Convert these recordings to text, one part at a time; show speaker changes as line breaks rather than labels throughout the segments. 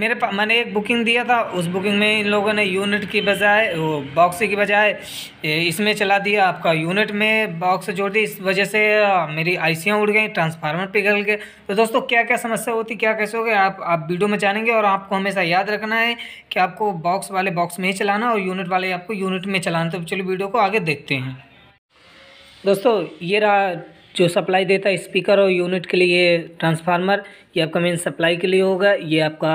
मेरे पास मैंने एक बुकिंग दिया था उस बुकिंग में इन लोगों ने यूनिट की बजाय वो बॉक्स की बजाय इसमें चला दिया आपका यूनिट में बॉक्स जोड़ दी इस वजह से मेरी आईसियाँ उड़ गई ट्रांसफार्मर पिघल गए तो दोस्तों क्या क्या समस्या होती क्या कैसे हो गए आप आप वीडियो में जानेंगे और आपको हमेशा याद रखना है कि आपको बॉक्स वाले बॉक्स में ही चलाना और यूनिट वाले आपको यूनिट में चलाना तो चलो वीडियो को आगे देखते हैं दोस्तों ये रहा जो सप्लाई देता है स्पीकर और यूनिट के लिए ट्रांसफार्मर ये आपका मेन सप्लाई के लिए होगा ये आपका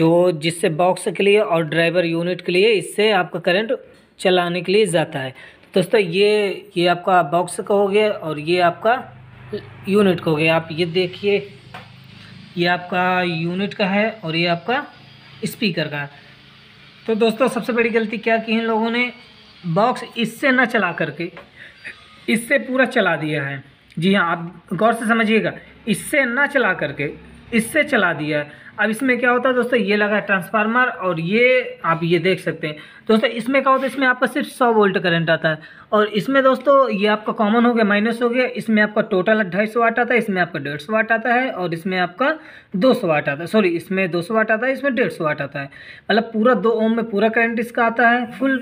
जो जिससे बॉक्स के लिए और ड्राइवर यूनिट के लिए इससे आपका करंट चलाने के लिए जाता है तो दोस्तों ये ये आपका बॉक्स का हो गया और ये आपका यूनिट का हो गया आप ये देखिए ये आपका यूनिट का है और ये आपका स्पीकर का है तो दोस्तों सबसे बड़ी गलती क्या की इन लोगों ने बॉक्स इससे ना चला करके इससे पूरा चला दिया है जी हाँ आप गौर से समझिएगा इससे ना चला करके इससे चला दिया है अब इसमें क्या होता है दोस्तों ये लगा ट्रांसफार्मर और ये आप ये देख सकते हैं दोस्तों इसमें क्या होता है इसमें आपका सिर्फ 100 वोल्ट करंट आता है और इसमें दोस्तों ये आपका कॉमन हो गया माइनस हो गया इसमें आपका टोटल ढाई सौ वाट आता है इसमें आपका डेढ़ सौ वाट आता है और इसमें आपका दो सौ वाट आता है सॉरी इसमें दो सौ वाट आता है इसमें डेढ़ सौ वाट आता है मतलब पूरा दो ओम में पूरा करंट इसका आता है फुल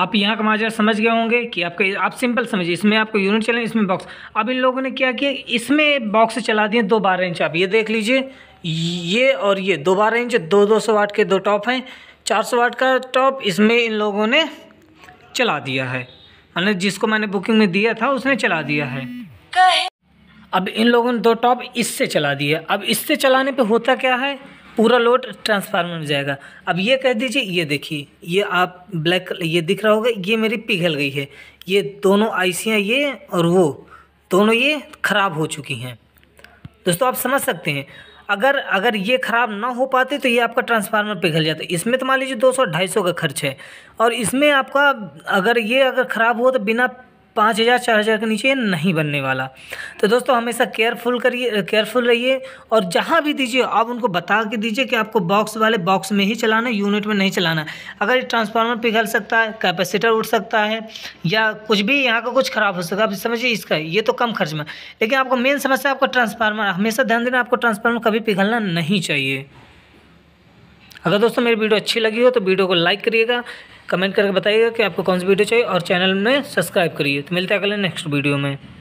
आप यहाँ का माजरा समझ गए होंगे कि आपके आप सिंपल समझिए इसमें आपको यूनिट चले इसमें बॉक्स अब इन लोगों ने क्या किया इसमें बॉक्स चला दिए दो बारह इंच आप ये देख लीजिए ये और ये दो बारह इंच दो दो सौ वाट के दो टॉप हैं चार सौ वाट का टॉप इसमें इन लोगों ने चला दिया है मतलब जिसको मैंने बुकिंग में दिया था उसने चला दिया है अब इन लोगों ने दो टॉप इससे चला दिया अब इससे चलाने पर होता क्या है पूरा लोड ट्रांसफार्मर में जाएगा अब ये कह दीजिए ये देखिए ये आप ब्लैक ये दिख रहा होगा ये मेरी पिघल गई है ये दोनों आईसियाँ ये और वो दोनों ये ख़राब हो चुकी हैं दोस्तों आप समझ सकते हैं अगर अगर ये ख़राब ना हो पाते तो ये आपका ट्रांसफार्मर पिघल जाता इसमें तो मान लीजिए दो सौ ढाई सौ का खर्च है और इसमें आपका अगर ये अगर ख़राब हुआ तो बिना पाँच हज़ार चार हज़ार के नीचे नहीं बनने वाला तो दोस्तों हमेशा केयरफुल करिए केयरफुल रहिए और जहाँ भी दीजिए आप उनको बता के दीजिए कि आपको बॉक्स वाले बॉक्स में ही चलाना है यूनिट में नहीं चलाना अगर ये ट्रांसफार्मर पिघल सकता है कैपेसिटर उठ सकता है या कुछ भी यहाँ का कुछ ख़राब हो सकता है आप समझिए इसका ये तो कम खर्च में लेकिन आपको मेन समस्या आपको ट्रांसफार्मर हमेशा ध्यान देना आपको ट्रांसफार्मर कभी पिघलना नहीं चाहिए अगर दोस्तों मेरी वीडियो अच्छी लगी हो तो वीडियो को लाइक करिएगा कमेंट करके बताइएगा कि आपको कौन सी वीडियो चाहिए और चैनल में सब्सक्राइब करिए तो मिलते हैं अगले नेक्स्ट वीडियो में